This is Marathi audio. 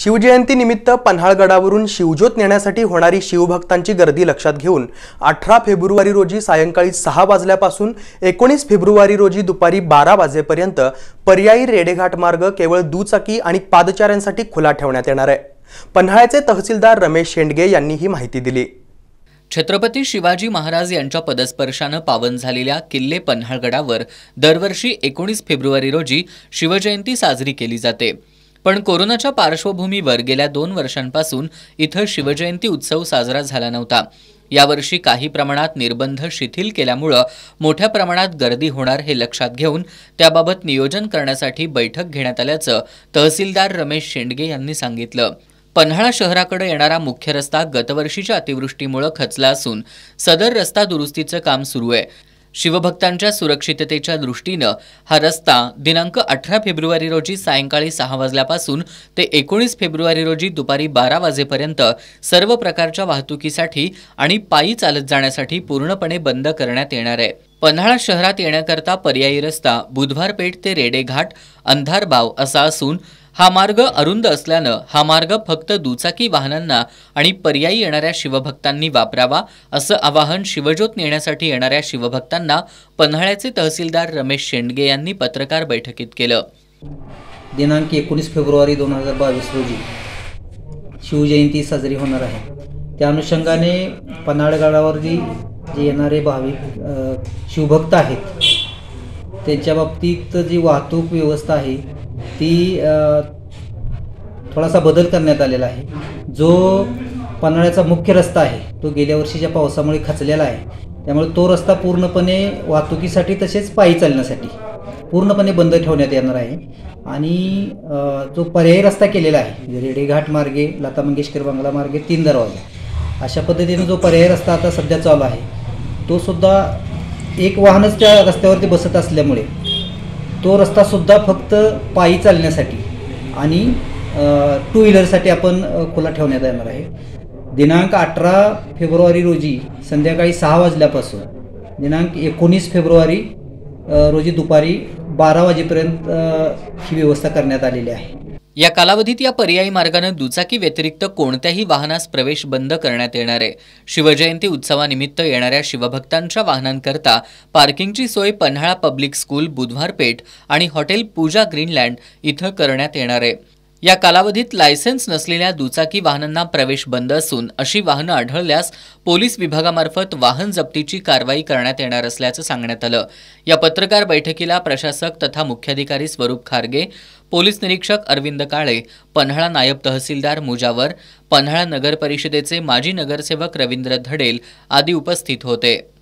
शिवजयंतीनिमित्त पन्हाळगडावरून शिवज्योत नेण्यासाठी होणारी शिवभक्तांची गर्दी लक्षात घेऊन अठरा फेब्रुवारी रोजी सायंकाळी सहा वाजल्यापासून एकोणीस फेब्रुवारी रोजी दुपारी बारा वाजेपर्यंत पर्यायी रेडेघाट मार्ग केवळ दुचाकी आणि पादचाऱ्यांसाठी खुला ठेवण्यात येणार आहे पन्हाळ्याचे तहसीलदार रमेश शेंडगे यांनी ही माहिती दिली छत्रपती शिवाजी महाराज यांच्या पदस्पर्शानं पावन झालेल्या किल्ले पन्हाळगडावर दरवर्षी एकोणीस फेब्रुवारी रोजी शिवजयंती साजरी केली जाते पण कोरोनाच्या पार्श्वभूमीवर गेल्या दोन वर्षांपासून इथं शिवजयंती उत्सव साजरा झाला नव्हता यावर्षी काही प्रमाणात निर्बंध शिथिल केल्यामुळं मोठ्या प्रमाणात गर्दी होणार हे लक्षात घेऊन त्याबाबत नियोजन करण्यासाठी बैठक घेण्यात आल्याचं तहसीलदार रमेश शेंडगे यांनी सांगितलं पन्हाळा शहराकडे येणारा मुख्य रस्ता गतवर्षीच्या अतिवृष्टीमुळे खचला असून सदर रस्ता दुरुस्तीचं काम सुरू आहे शिवभक्तांच्या सुरक्षिततेच्या दृष्टीनं हा रस्ता दिनांक अठरा फेब्रुवारी रोजी सायंकाळी सहा वाजल्यापासून ते एकोणीस फेब्रुवारी रोजी दुपारी बारा वाजेपर्यंत सर्व प्रकारच्या वाहतुकीसाठी आणि पायी चालत जाण्यासाठी पूर्णपणे बंद करण्यात येणार आहे पन्हाळा शहरात येण्याकरता पर्यायी रस्ता बुधवारपेठ ते रेडेघाट अंधारबाव असा असून हा मार्ग अरुंद असल्यानं हा मार्ग फक्त दुचाकी वाहनांना आणि पर्यायी येणाऱ्या शिवभक्तांनी वापरावा असं आवाहन शिवज्योत नेण्यासाठी येणाऱ्या शिवभक्तांना पन्हाळ्याचे तहसीलदार रमेश शेंडगे यांनी पत्रकार बैठकीत केलं दिनांक एकोणीस फेब्रुवारी दोन हजार बावीस रोजी शिवजयंती साजरी होणार आहे त्या अनुषंगाने पन्हाळगडावरती जे येणारे भाविक शिवभक्त आहेत त्यांच्या बाबतीत जी वाहतूक व्यवस्था आहे ती थोडासा बदल करण्यात आलेला आहे जो पन्हाळ्याचा मुख्य रस्ता आहे तो गेल्या वर्षीच्या पावसामुळे खचलेला आहे त्यामुळे तो रस्ता पूर्णपणे वाहतुकीसाठी तसेच पायी चालण्यासाठी पूर्णपणे बंद ठेवण्यात येणार आहे आणि जो पर्यायी रस्ता केलेला आहे म्हणजे रेडे मार्गे लता मंगेशकर बंगला मार्गे तीन दरवाजा अशा पद्धतीने जो पर्यायी रस्ता आता सध्या चालू आहे तो सुद्धा एक वाहनच त्या रस्त्यावरती बसत असल्यामुळे तो रस्ता सुद्धा फक्त पायी चालण्यासाठी आणि टू व्हीलरसाठी आपण खुला ठेवण्यात येणार आहे दिनांक अठरा फेब्रुवारी रोजी संध्याकाळी सहा वाजल्यापासून दिनांक एकोणीस फेब्रुवारी रोजी दुपारी बारा वाजेपर्यंत ही व्यवस्था करण्यात आलेली आहे या कालावधीत या पर्यायी मार्गानं दुचाकी व्यतिरिक्त कोणत्याही वाहनास प्रवेश बंद करण्यात येणार आहे शिवजयंती उत्सवानिमित्त येणाऱ्या शिवभक्तांच्या वाहनांकरता पार्किंगची सोय पन्हाळा पब्लिक स्कूल बुधवार पेठ आणि हॉटेल पूजा ग्रीनलँड इथं करण्यात येणार आहे या कालावधीत लायसन्स नसलेल्या दुचाकी वाहनांना प्रवेश बंद असून अशी वाहनं आढळल्यास पोलीस विभागामार्फत वाहन जप्तीची कारवाई करण्यात येणार असल्याचं सांगण्यात आलं या पत्रकार बैठकीला प्रशासक तथा मुख्याधिकारी स्वरूप खारगे पोलीस निरीक्षक अरविंद काळे पन्हाळा नायब तहसीलदार मुजावर पन्हाळा नगरपरिषदेचे माजी नगरसेवक रवींद्र धडेल आदी उपस्थित होते